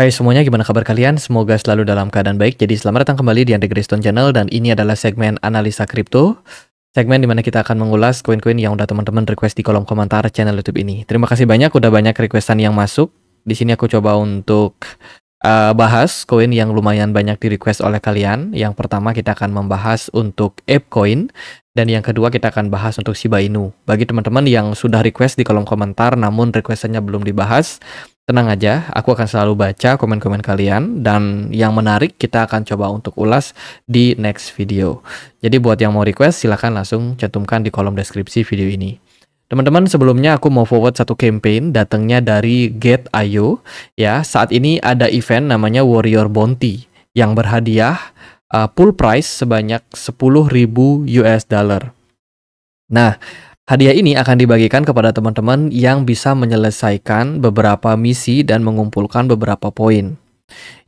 Hai semuanya, gimana kabar kalian? Semoga selalu dalam keadaan baik. Jadi selamat datang kembali di Andre Stone Channel dan ini adalah segmen analisa kripto. Segmen dimana kita akan mengulas koin-koin yang udah teman-teman request di kolom komentar channel YouTube ini. Terima kasih banyak, udah banyak requestan yang masuk. Di sini aku coba untuk uh, bahas koin yang lumayan banyak di request oleh kalian. Yang pertama kita akan membahas untuk ApeCoin dan yang kedua kita akan bahas untuk Shiba Inu. Bagi teman-teman yang sudah request di kolom komentar namun requestannya belum dibahas, Tenang aja, aku akan selalu baca komen-komen kalian dan yang menarik kita akan coba untuk ulas di next video. Jadi buat yang mau request silahkan langsung cantumkan di kolom deskripsi video ini. Teman-teman, sebelumnya aku mau forward satu campaign datangnya dari get io Ya, saat ini ada event namanya Warrior Bounty yang berhadiah uh, full price sebanyak 10.000 US dollar. Nah, Hadiah ini akan dibagikan kepada teman-teman yang bisa menyelesaikan beberapa misi dan mengumpulkan beberapa poin.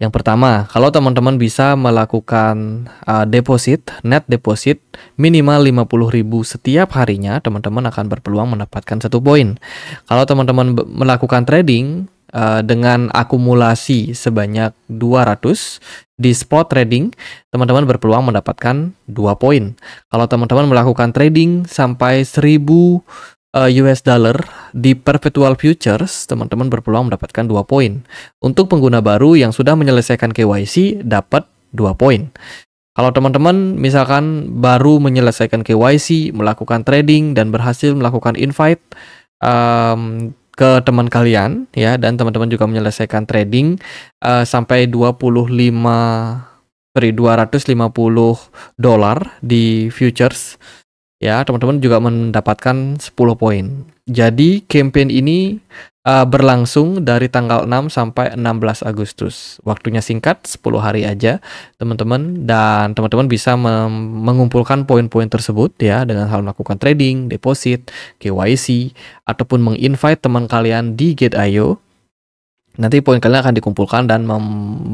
Yang pertama, kalau teman-teman bisa melakukan uh, deposit, net deposit minimal 50.000 setiap harinya, teman-teman akan berpeluang mendapatkan satu poin. Kalau teman-teman melakukan trading, Eh, dengan akumulasi sebanyak 200 di spot trading, teman-teman berpeluang mendapatkan 2 poin. Kalau teman-teman melakukan trading sampai 1000 eh, US dollar di perpetual futures, teman-teman berpeluang mendapatkan 2 poin. Untuk pengguna baru yang sudah menyelesaikan KYC dapat 2 poin. Kalau teman-teman misalkan baru menyelesaikan KYC, melakukan trading dan berhasil melakukan invite um, ke teman kalian ya dan teman-teman juga menyelesaikan trading uh, sampai 25 sorry 250 dolar di futures ya teman-teman juga mendapatkan 10 poin. Jadi campaign ini uh, berlangsung dari tanggal 6 sampai 16 Agustus. Waktunya singkat, 10 hari aja, teman-teman dan teman-teman bisa mengumpulkan poin-poin tersebut ya dengan hal melakukan trading, deposit, KYC ataupun menginvite teman kalian di Gate.io Nanti poin kalian akan dikumpulkan dan mem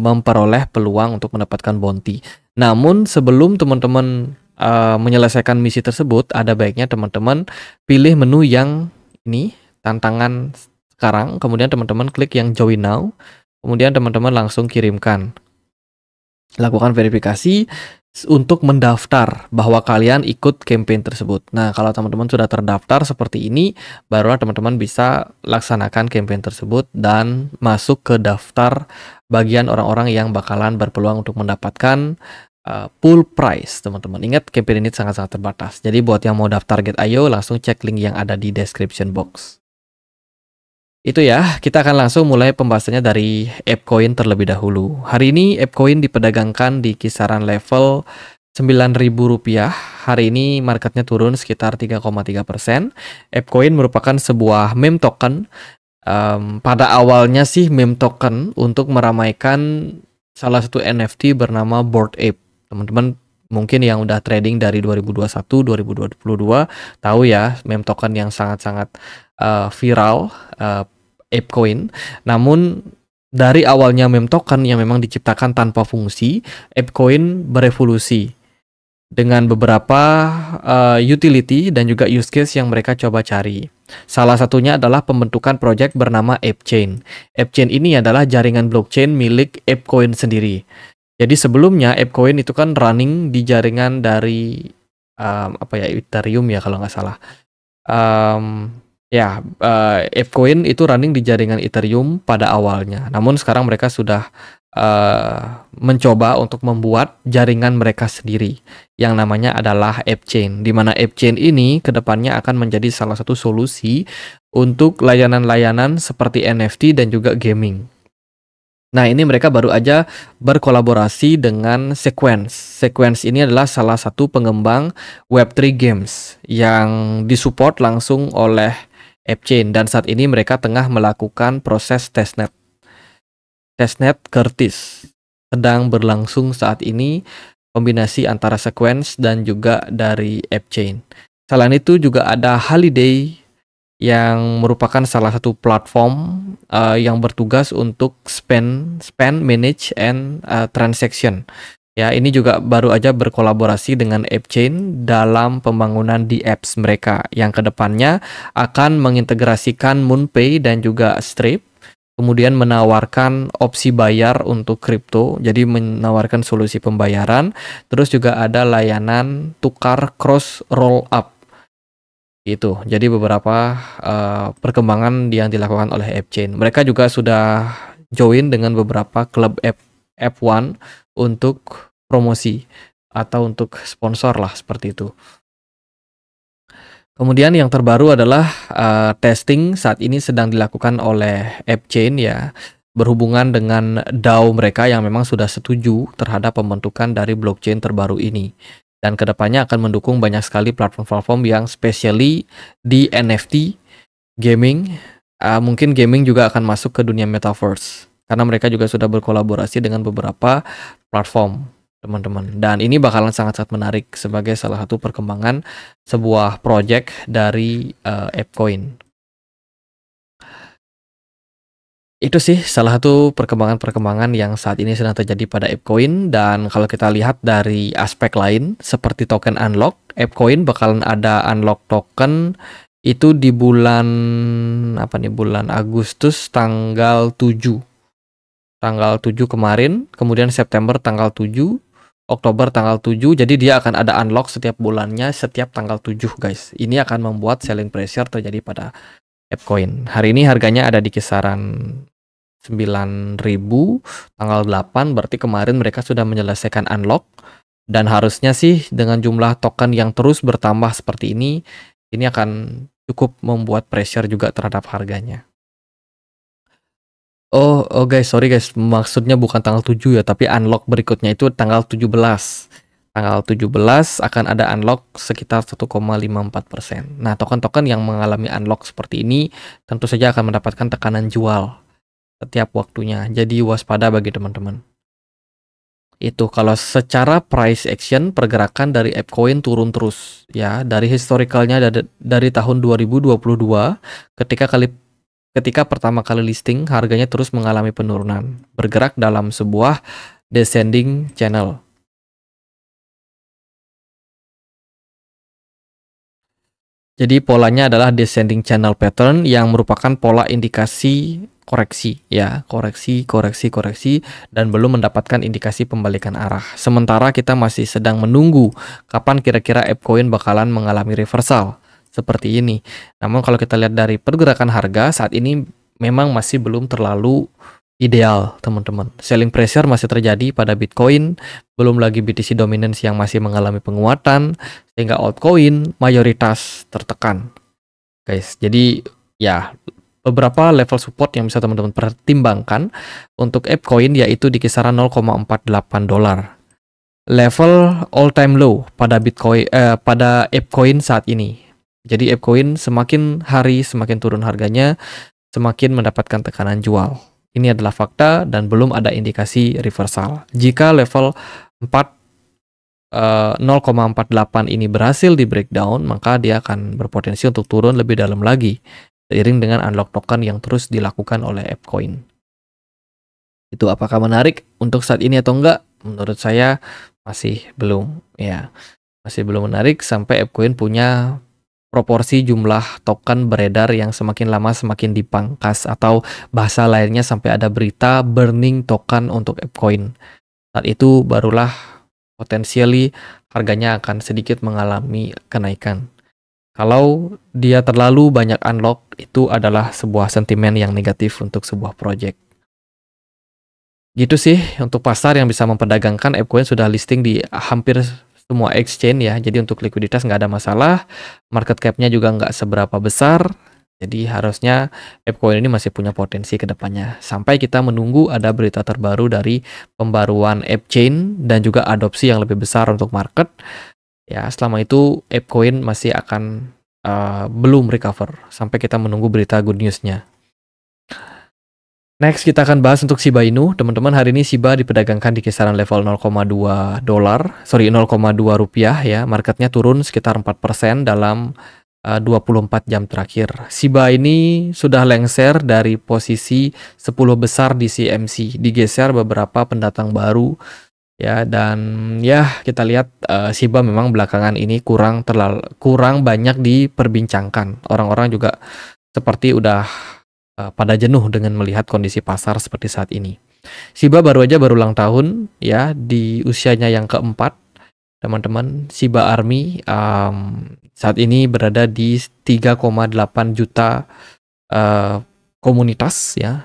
memperoleh peluang untuk mendapatkan bounty. Namun sebelum teman-teman uh, menyelesaikan misi tersebut, ada baiknya teman-teman pilih menu yang ini tantangan sekarang, kemudian teman-teman klik yang join now, kemudian teman-teman langsung kirimkan. Lakukan verifikasi untuk mendaftar bahwa kalian ikut campaign tersebut. Nah, kalau teman-teman sudah terdaftar seperti ini, barulah teman-teman bisa laksanakan campaign tersebut dan masuk ke daftar bagian orang-orang yang bakalan berpeluang untuk mendapatkan uh, eh, pool price teman-teman ingat campaign ini sangat-sangat terbatas jadi buat yang mau daftar get ayo langsung cek link yang ada di description box itu ya, kita akan langsung mulai pembahasannya dari Coin terlebih dahulu. Hari ini Coin diperdagangkan di kisaran level Rp9.000. Hari ini marketnya turun sekitar 3,3%. Coin merupakan sebuah meme token. Um, pada awalnya sih meme token untuk meramaikan salah satu NFT bernama Board Ape teman-teman mungkin yang udah trading dari 2021 2022 tahu ya meme token yang sangat-sangat uh, viral uh, ApeCoin namun dari awalnya meme token yang memang diciptakan tanpa fungsi ApeCoin berevolusi dengan beberapa uh, utility dan juga use case yang mereka coba cari. Salah satunya adalah pembentukan project bernama ApeChain. ApeChain ini adalah jaringan blockchain milik ApeCoin sendiri. Jadi sebelumnya ApeCoin itu kan running di jaringan dari um, apa ya Ethereum ya kalau nggak salah. Um, ya uh, ApeCoin itu running di jaringan Ethereum pada awalnya. Namun sekarang mereka sudah uh, mencoba untuk membuat jaringan mereka sendiri yang namanya adalah AppChain. Di mana AppChain ini kedepannya akan menjadi salah satu solusi untuk layanan-layanan seperti NFT dan juga gaming Nah, ini mereka baru aja berkolaborasi dengan Sequence. Sequence ini adalah salah satu pengembang Web3 games yang disupport langsung oleh AppChain dan saat ini mereka tengah melakukan proses testnet. Testnet Curtis sedang berlangsung saat ini kombinasi antara Sequence dan juga dari AppChain. Selain itu juga ada Holiday yang merupakan salah satu platform uh, yang bertugas untuk spend, spend, manage, and uh, transaction. Ya, ini juga baru aja berkolaborasi dengan AppChain dalam pembangunan di apps mereka yang kedepannya akan mengintegrasikan MoonPay dan juga Stripe kemudian menawarkan opsi bayar untuk kripto, jadi menawarkan solusi pembayaran, terus juga ada layanan tukar cross roll up itu. Jadi beberapa uh, perkembangan yang dilakukan oleh app chain Mereka juga sudah join dengan beberapa klub app F1 untuk promosi atau untuk sponsor lah seperti itu. Kemudian yang terbaru adalah uh, testing saat ini sedang dilakukan oleh app chain ya berhubungan dengan DAO mereka yang memang sudah setuju terhadap pembentukan dari blockchain terbaru ini dan kedepannya akan mendukung banyak sekali platform-platform yang specially di NFT gaming uh, mungkin gaming juga akan masuk ke dunia metaverse karena mereka juga sudah berkolaborasi dengan beberapa platform teman-teman dan ini bakalan sangat-sangat menarik sebagai salah satu perkembangan sebuah project dari uh, ah, AppCoin itu sih salah satu perkembangan-perkembangan yang saat ini sedang terjadi pada ApeCoin dan kalau kita lihat dari aspek lain seperti token unlock, ApeCoin bakalan ada unlock token itu di bulan apa nih bulan Agustus tanggal 7. Tanggal 7 kemarin, kemudian September tanggal 7, Oktober tanggal 7. Jadi dia akan ada unlock setiap bulannya setiap tanggal 7, guys. Ini akan membuat selling pressure terjadi pada Epcoin. Hari ini harganya ada di kisaran 9000 tanggal 8 berarti kemarin mereka sudah menyelesaikan unlock dan harusnya sih dengan jumlah token yang terus bertambah seperti ini ini akan cukup membuat pressure juga terhadap harganya. Oh, oh guys, sorry guys, maksudnya bukan tanggal 7 ya, tapi unlock berikutnya itu tanggal 17 tanggal 17 akan ada unlock sekitar 1,54%. Nah, token-token yang mengalami unlock seperti ini tentu saja akan mendapatkan tekanan jual setiap waktunya. Jadi waspada bagi teman-teman. Itu kalau secara price action pergerakan dari ApeCoin turun terus ya dari historicalnya dari, dari tahun 2022 ketika kali ketika pertama kali listing harganya terus mengalami penurunan bergerak dalam sebuah descending channel Jadi polanya adalah descending channel pattern yang merupakan pola indikasi koreksi ya, koreksi, koreksi, koreksi dan belum mendapatkan indikasi pembalikan arah. Sementara kita masih sedang menunggu kapan kira-kira Epcoin bakalan mengalami reversal seperti ini. Namun kalau kita lihat dari pergerakan harga saat ini memang masih belum terlalu ideal, teman-teman. Selling pressure masih terjadi pada Bitcoin, belum lagi BTC dominance yang masih mengalami penguatan, sehingga altcoin mayoritas tertekan. Guys, jadi ya beberapa level support yang bisa teman-teman pertimbangkan untuk Apecoin yaitu di kisaran 0,48 dolar. Level all time low pada Bitcoin eh, pada Apecoin saat ini. Jadi Apecoin semakin hari semakin turun harganya, semakin mendapatkan tekanan jual. Ini adalah fakta dan belum ada indikasi reversal. Jika level 4 0,48 eh, ini berhasil di breakdown, maka dia akan berpotensi untuk turun lebih dalam lagi seiring dengan unlock token yang terus dilakukan oleh AppCoin. Itu apakah menarik untuk saat ini atau enggak? Menurut saya masih belum ya. Masih belum menarik sampai AppCoin punya proporsi jumlah token beredar yang semakin lama semakin dipangkas atau bahasa lainnya sampai ada berita burning token untuk Epcoin. Saat itu barulah potensially harganya akan sedikit mengalami kenaikan. Kalau dia terlalu banyak unlock, itu adalah sebuah sentimen yang negatif untuk sebuah project. Gitu sih, untuk pasar yang bisa memperdagangkan, Epcoin sudah listing di hampir semua exchange ya. Jadi untuk likuiditas nggak ada masalah. Market cap-nya juga nggak seberapa besar. Jadi harusnya Epcoin ini masih punya potensi ke depannya. Sampai kita menunggu ada berita terbaru dari pembaruan Chain dan juga adopsi yang lebih besar untuk market. Ya, selama itu Epcoin masih akan uh, belum recover sampai kita menunggu berita good news-nya. Next kita akan bahas untuk Shiba Inu. Teman-teman hari ini Shiba diperdagangkan di kisaran level 0,2 dolar, sorry 0,2 rupiah ya. Marketnya turun sekitar 4% dalam eh, uh, 24 jam terakhir. Shiba ini sudah lengser dari posisi 10 besar di CMC, digeser beberapa pendatang baru ya dan ya kita lihat uh, Shiba memang belakangan ini kurang terlalu kurang banyak diperbincangkan. Orang-orang juga seperti udah Eh, pada jenuh dengan melihat kondisi pasar seperti saat ini. siba baru aja berulang tahun ya di usianya yang keempat teman-teman siba Army um, saat ini berada di 3,8 juta uh, komunitas ya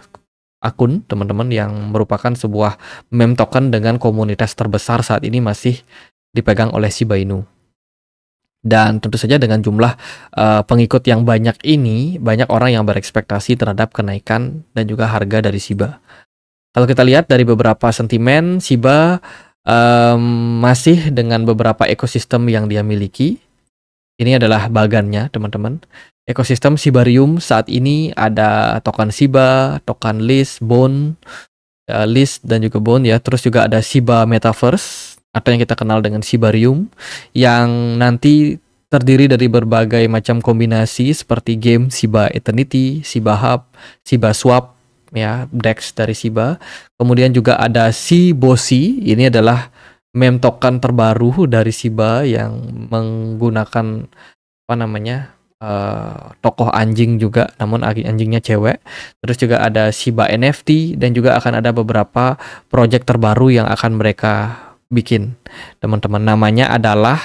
akun teman-teman yang merupakan sebuah meme token dengan komunitas terbesar saat ini masih dipegang oleh Shiba Inu dan tentu saja dengan jumlah uh, pengikut yang banyak ini banyak orang yang berekspektasi terhadap kenaikan dan juga harga dari Shiba. Kalau kita lihat dari beberapa sentimen Shiba um, masih dengan beberapa ekosistem yang dia miliki. Ini adalah bagannya teman-teman. Ekosistem SIBARIUM saat ini ada token SIBA, token List, Bone, uh, List dan juga Bone ya. Terus juga ada SIBA Metaverse atau yang kita kenal dengan Sibarium yang nanti terdiri dari berbagai macam kombinasi seperti game Siba Eternity, Siba Hub, Siba Swap, ya, Dex dari Siba. Kemudian juga ada Sibosi, ini adalah meme token terbaru dari Siba yang menggunakan apa namanya? Uh, tokoh anjing juga, namun anjingnya cewek. Terus juga ada Siba NFT dan juga akan ada beberapa project terbaru yang akan mereka bikin teman-teman namanya adalah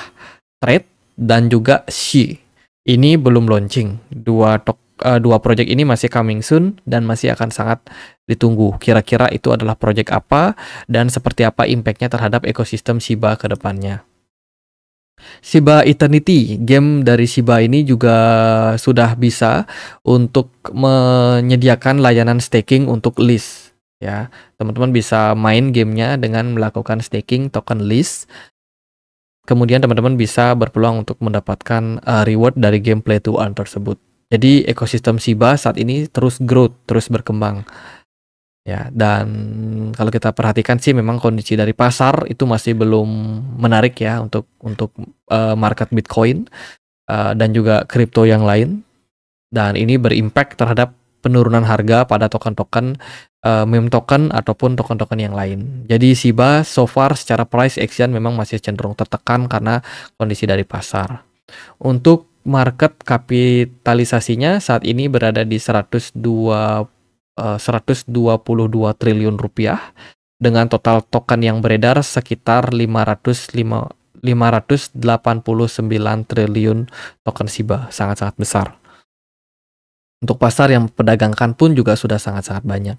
Thread dan juga She ini belum launching dua tok uh, dua project ini masih coming soon dan masih akan sangat ditunggu kira-kira itu adalah project apa dan seperti apa impactnya terhadap ekosistem Shiba ke depannya Shiba Eternity, game dari Shiba ini juga sudah bisa untuk menyediakan layanan staking untuk list ya teman-teman bisa main gamenya dengan melakukan staking token list kemudian teman-teman bisa berpeluang untuk mendapatkan uh, reward dari gameplay to earn tersebut jadi ekosistem Shiba saat ini terus growth terus berkembang ya dan kalau kita perhatikan sih memang kondisi dari pasar itu masih belum menarik ya untuk untuk uh, market Bitcoin uh, dan juga kripto yang lain dan ini berimpact terhadap penurunan harga pada token-token uh, meme token ataupun token-token yang lain. Jadi Shiba so far secara price action memang masih cenderung tertekan karena kondisi dari pasar. Untuk market kapitalisasinya saat ini berada di 102 uh, 122 triliun rupiah dengan total token yang beredar sekitar 505 589 triliun token Shiba, sangat-sangat besar. Untuk pasar yang pedagangkan pun juga sudah sangat-sangat banyak.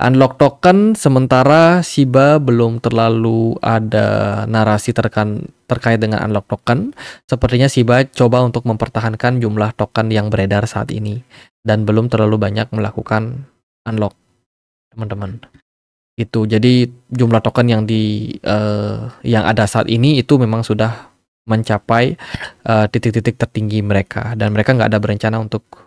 Unlock token sementara Shiba belum terlalu ada narasi terkan, terkait dengan unlock token. Sepertinya Shiba coba untuk mempertahankan jumlah token yang beredar saat ini dan belum terlalu banyak melakukan unlock, teman-teman. Itu jadi jumlah token yang di uh, yang ada saat ini itu memang sudah mencapai eh, titik-titik uh, tertinggi mereka dan mereka nggak ada berencana untuk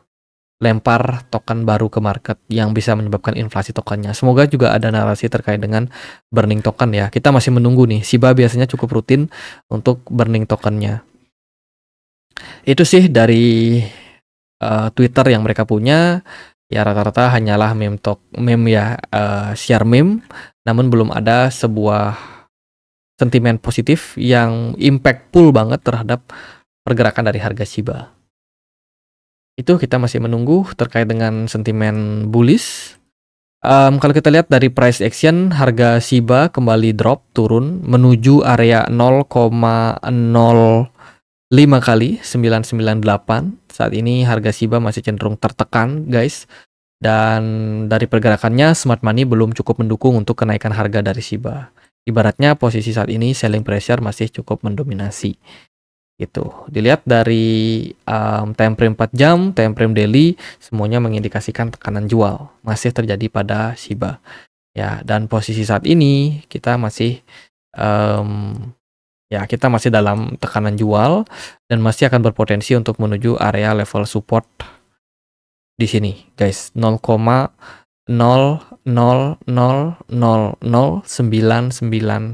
lempar token baru ke market yang bisa menyebabkan inflasi tokennya. Semoga juga ada narasi terkait dengan burning token ya. Kita masih menunggu nih. Siba biasanya cukup rutin untuk burning tokennya. Itu sih dari uh, Twitter yang mereka punya. Ya rata-rata hanyalah meme tok meme ya uh, share meme. Namun belum ada sebuah sentimen positif yang impactful banget terhadap pergerakan dari harga Shiba itu kita masih menunggu terkait dengan sentimen bullish. Um, kalau kita lihat dari price action, harga Shiba kembali drop turun menuju area 0,05 kali 998. Saat ini harga Shiba masih cenderung tertekan, guys. Dan dari pergerakannya, smart money belum cukup mendukung untuk kenaikan harga dari Shiba. Ibaratnya posisi saat ini selling pressure masih cukup mendominasi gitu. Dilihat dari um, time frame 4 jam, time frame daily, semuanya mengindikasikan tekanan jual masih terjadi pada Shiba. Ya, dan posisi saat ini kita masih um, ya kita masih dalam tekanan jual dan masih akan berpotensi untuk menuju area level support di sini, guys. 0,000099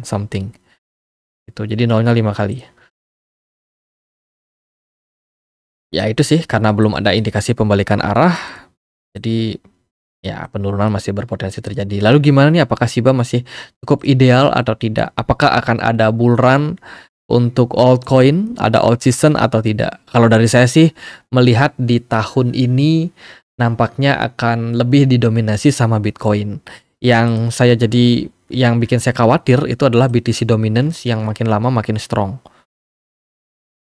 something. Itu jadi nolnya 5 kali. ya itu sih karena belum ada indikasi pembalikan arah jadi ya penurunan masih berpotensi terjadi lalu gimana nih apakah Shiba masih cukup ideal atau tidak apakah akan ada bull run untuk coin ada old season atau tidak kalau dari saya sih melihat di tahun ini nampaknya akan lebih didominasi sama Bitcoin yang saya jadi yang bikin saya khawatir itu adalah BTC dominance yang makin lama makin strong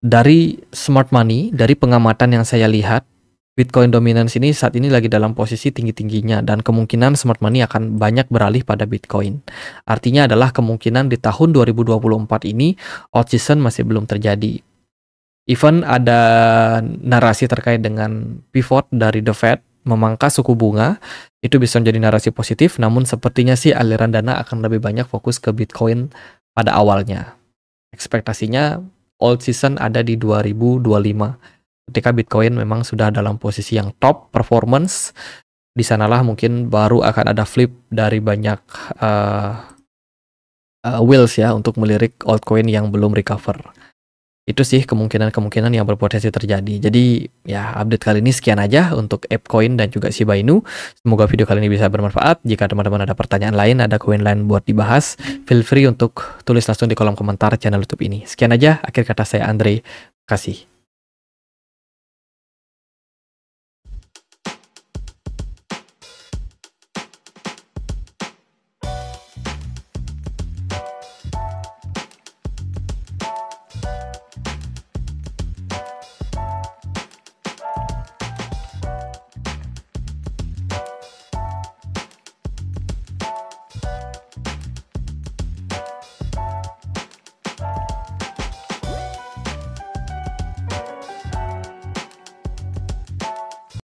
dari smart money, dari pengamatan yang saya lihat, Bitcoin dominance ini saat ini lagi dalam posisi tinggi-tingginya dan kemungkinan smart money akan banyak beralih pada Bitcoin. Artinya adalah kemungkinan di tahun 2024 ini out season masih belum terjadi. Even ada narasi terkait dengan pivot dari The Fed memangkas suku bunga, itu bisa menjadi narasi positif, namun sepertinya sih aliran dana akan lebih banyak fokus ke Bitcoin pada awalnya. Ekspektasinya Old season ada di 2025 ketika Bitcoin memang sudah dalam posisi yang top performance di sanalah mungkin baru akan ada flip dari banyak uh, uh, wheels ya untuk melirik altcoin yang belum recover itu sih kemungkinan-kemungkinan yang berpotensi terjadi. Jadi ya update kali ini sekian aja untuk AppCoin dan juga Shiba Inu. Semoga video kali ini bisa bermanfaat. Jika teman-teman ada pertanyaan lain, ada koin lain buat dibahas, feel free untuk tulis langsung di kolom komentar channel YouTube ini. Sekian aja, akhir kata saya Andre. Terima kasih.